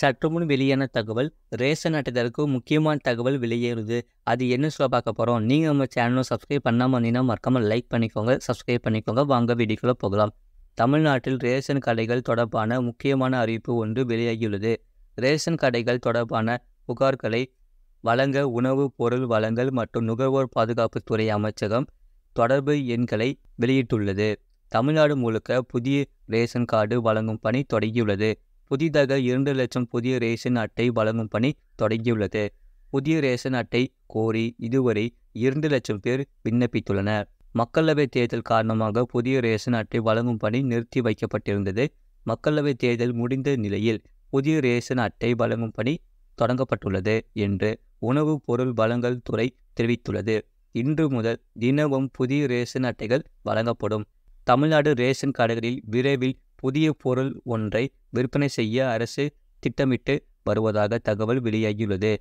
சற்றுமுன் வெளியான தகவல் ரேஷன் அட்டைதாருக்கு முக்கியமான தகவல் வெளியேறுது அது என்ன சொல்ல பார்க்க போகிறோம் நீங்கள் நம்ம சேனலும் சப்ஸ்கிரைப் பண்ணாமல் வந்தீங்கன்னா மறக்காமல் லைக் பண்ணிக்கோங்க சப்ஸ்கிரைப் பண்ணிக்கோங்க வாங்க வீடியோக்குள்ளே போகலாம் தமிழ்நாட்டில் ரேஷன் கடைகள் தொடர்பான முக்கியமான அறிவிப்பு ஒன்று வெளியாகியுள்ளது ரேஷன் கடைகள் தொடர்பான புகார்களை வழங்க உணவு பொருள் வழங்கல் மற்றும் நுகர்வோர் பாதுகாப்புத்துறை அமைச்சகம் தொடர்பு எண்களை வெளியிட்டுள்ளது தமிழ்நாடு முழுக்க புதிய ரேஷன் கார்டு வழங்கும் பணி தொடங்கியுள்ளது புதிதாக இரண்டு லட்சம் புதிய ரேஷன் அட்டை வழங்கும் பணி தொடங்கியுள்ளது புதிய ரேஷன் அட்டை கோரி இதுவரை இரண்டு லட்சம் பேர் விண்ணப்பித்துள்ளனர் மக்களவைத் தேர்தல் காரணமாக புதிய ரேஷன் அட்டை வழங்கும் பணி நிறுத்தி வைக்கப்பட்டிருந்தது மக்களவைத் தேர்தல் முடிந்த நிலையில் புதிய ரேஷன் அட்டை வழங்கும் பணி தொடங்கப்பட்டுள்ளது என்று உணவு பொருள் வழங்கல் துறை தெரிவித்துள்ளது இன்று முதல் தினமும் புதிய ரேஷன் அட்டைகள் வழங்கப்படும் தமிழ்நாடு ரேஷன் கடைகளில் விரைவில் புதிய பொருள் ஒன்றை விற்பனை செய்ய அரசு திட்டமிட்டு வருவதாக தகவல் வெளியாகியுள்ளது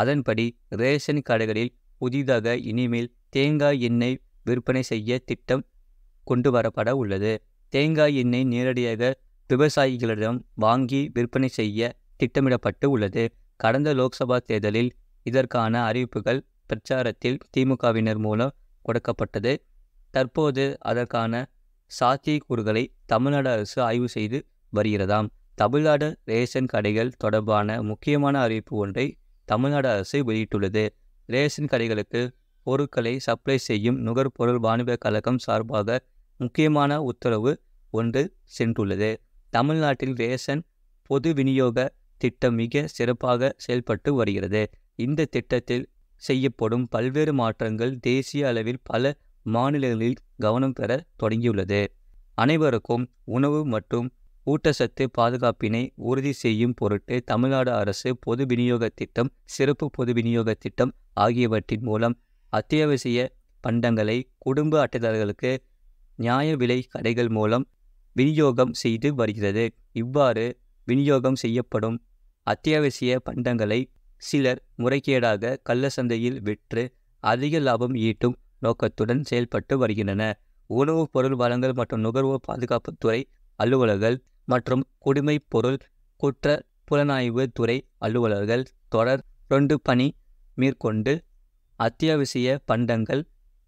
அதன்படி ரேஷன் கடைகளில் புதிதாக இனிமேல் தேங்காய் எண்ணெய் விற்பனை செய்ய திட்டம் கொண்டு வரப்பட உள்ளது தேங்காய் எண்ணெய் நேரடியாக விவசாயிகளிடம் வாங்கி விற்பனை செய்ய திட்டமிடப்பட்டு உள்ளது கடந்த லோக்சபா தேர்தலில் இதற்கான அறிவிப்புகள் பிரச்சாரத்தில் திமுகவினர் மூலம் கொடுக்கப்பட்டது தற்போது அதற்கான சாத்தியக்கூறுகளை தமிழ்நாடு அரசு ஆய்வு செய்து வருகிறதாம் தமிழ்நாடு ரேஷன் கடைகள் தொடர்பான முக்கியமான அறிவிப்பு ஒன்றை தமிழ்நாடு அரசு வெளியிட்டுள்ளது ரேஷன் கடைகளுக்கு பொருட்களை சப்ளை செய்யும் நுகர்பொருள் வாணிப கழகம் சார்பாக முக்கியமான உத்தரவு ஒன்று சென்றுள்ளது தமிழ்நாட்டில் ரேஷன் பொது விநியோக திட்டம் மிக சிறப்பாக செயல்பட்டு வருகிறது இந்த திட்டத்தில் செய்யப்படும் பல்வேறு மாற்றங்கள் தேசிய அளவில் பல மாநிலங்களில் கவனம் பெற தொடங்கியுள்ளது அனைவருக்கும் உணவு மற்றும் ஊட்டச்சத்து பாதுகாப்பினை உறுதி செய்யும் பொருட்டு தமிழ்நாடு அரசு பொது விநியோக திட்டம் சிறப்பு பொது விநியோக திட்டம் ஆகியவற்றின் மூலம் அத்தியாவசிய பண்டங்களை குடும்ப அட்டைதாரர்களுக்கு நியாய விலை கடைகள் மூலம் விநியோகம் செய்து வருகிறது இவ்வாறு விநியோகம் செய்யப்படும் அத்தியாவசிய பண்டங்களை சிலர் முறைகேடாக சந்தையில் விற்று அதிக லாபம் ஈட்டும் நோக்கத்துடன் செயல்பட்டு வருகின்றன உணவுப் பொருள் வழங்கல் மற்றும் நுகர்வோர் பாதுகாப்புத்துறை அலுவலர்கள் மற்றும் குடிமைப் பொருள் குற்ற புலனாய்வு துறை அலுவலர்கள் தொடர் ரெண்டு பணி மேற்கொண்டு அத்தியாவசிய பண்டங்கள்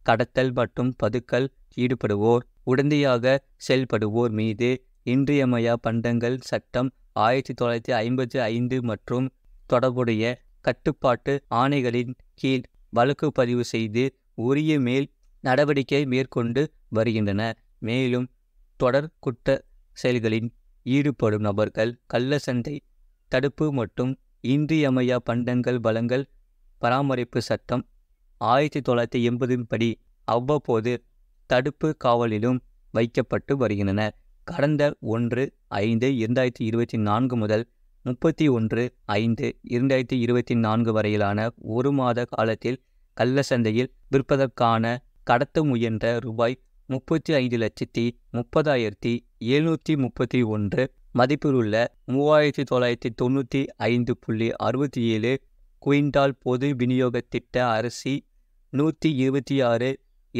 கடத்தல் மற்றும் பதுக்கல் ஈடுபடுவோர் உடந்தையாக செயல்படுவோர் மீது இன்றியமையா பண்டங்கள் சட்டம் ஆயிரத்தி தொள்ளாயிரத்தி ஐம்பத்தி ஐந்து மற்றும் தொடர்புடைய கட்டுப்பாட்டு ஆணைகளின் கீழ் வழக்கு பதிவு செய்து உரிய மேல் நடவடிக்கை மேற்கொண்டு வருகின்றன மேலும் தொடர் குற்ற செயல்களின் ஈடுபடும் நபர்கள் கள்ள சந்தை தடுப்பு மற்றும் இன்றியமையா பண்டங்கள் வளங்கள் பராமரிப்பு சட்டம் ஆயிரத்தி தொள்ளாயிரத்தி எண்பதின் படி அவ்வப்போது தடுப்பு காவலிலும் வைக்கப்பட்டு வருகின்றனர் கடந்த ஒன்று ஐந்து இரண்டாயிரத்தி இருபத்தி நான்கு முதல் முப்பத்தி ஒன்று ஐந்து இரண்டாயிரத்தி இருபத்தி நான்கு வரையிலான ஒரு மாத காலத்தில் கள்ள சந்தையில் விற்பதற்கான கடத்த முயன்ற ரூபாய் முப்பத்தி ஐந்து லட்சத்தி முப்பதாயிரத்தி எழுநூற்றி முப்பத்தி ஒன்று மதிப்பிலுள்ள மூவாயிரத்தி தொள்ளாயிரத்தி தொண்ணூற்றி ஐந்து புள்ளி அறுபத்தி ஏழு குயின்டால் பொது விநியோக திட்ட அரிசி நூற்றி இருபத்தி ஆறு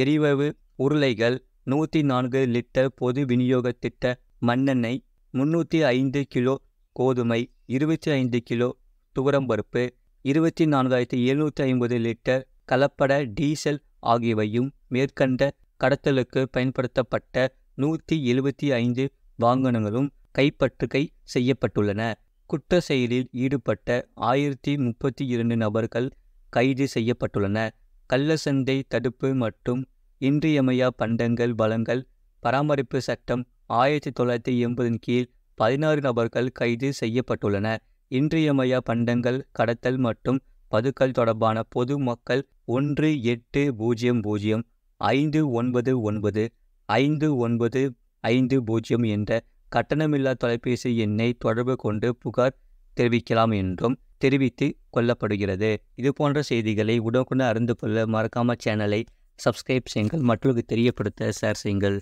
எரிவவு உருளைகள் நூற்றி நான்கு லிட்டர் பொது விநியோக திட்ட மண்ணெண்ணெய் முன்னூற்றி ஐந்து கிலோ கோதுமை இருபத்தி ஐந்து கிலோ துவரம்பருப்பு இருபத்தி நான்காயிரத்தி எழுநூற்றி ஐம்பது லிட்டர் கலப்பட டீசல் ஆகியவையும் மேற்கண்ட கடத்தலுக்கு பயன்படுத்தப்பட்ட நூற்றி எழுபத்தி ஐந்து வாகனங்களும் கைப்பற்றுகை செய்யப்பட்டுள்ளன குற்ற செயலில் ஈடுபட்ட ஆயிரத்தி முப்பத்தி இரண்டு நபர்கள் கைது செய்யப்பட்டுள்ளன கள்ளசந்தை தடுப்பு மற்றும் இன்றியமையா பண்டங்கள் வளங்கள் பராமரிப்பு சட்டம் ஆயிரத்தி தொள்ளாயிரத்தி எண்பதின் கீழ் பதினாறு நபர்கள் கைது செய்யப்பட்டுள்ளன இன்றியமையா பண்டங்கள் கடத்தல் மற்றும் பதுக்கல் தொடர்பான பொது மக்கள் ஒன்று எட்டு பூஜ்ஜியம் பூஜ்ஜியம் ஐந்து ஒன்பது ஒன்பது ஐந்து ஒன்பது ஐந்து பூஜ்ஜியம் என்ற கட்டணமில்லா தொலைபேசி எண்ணை தொடர்பு கொண்டு புகார் தெரிவிக்கலாம் என்றும் தெரிவித்து கொள்ளப்படுகிறது இது போன்ற செய்திகளை உடனுக்குடன் அறிந்து கொள்ள மறக்காமல் சேனலை சப்ஸ்கிரைப் செய்யுங்கள் மற்றவர்களுக்கு தெரியப்படுத்த ஷேர் செய்யுங்கள்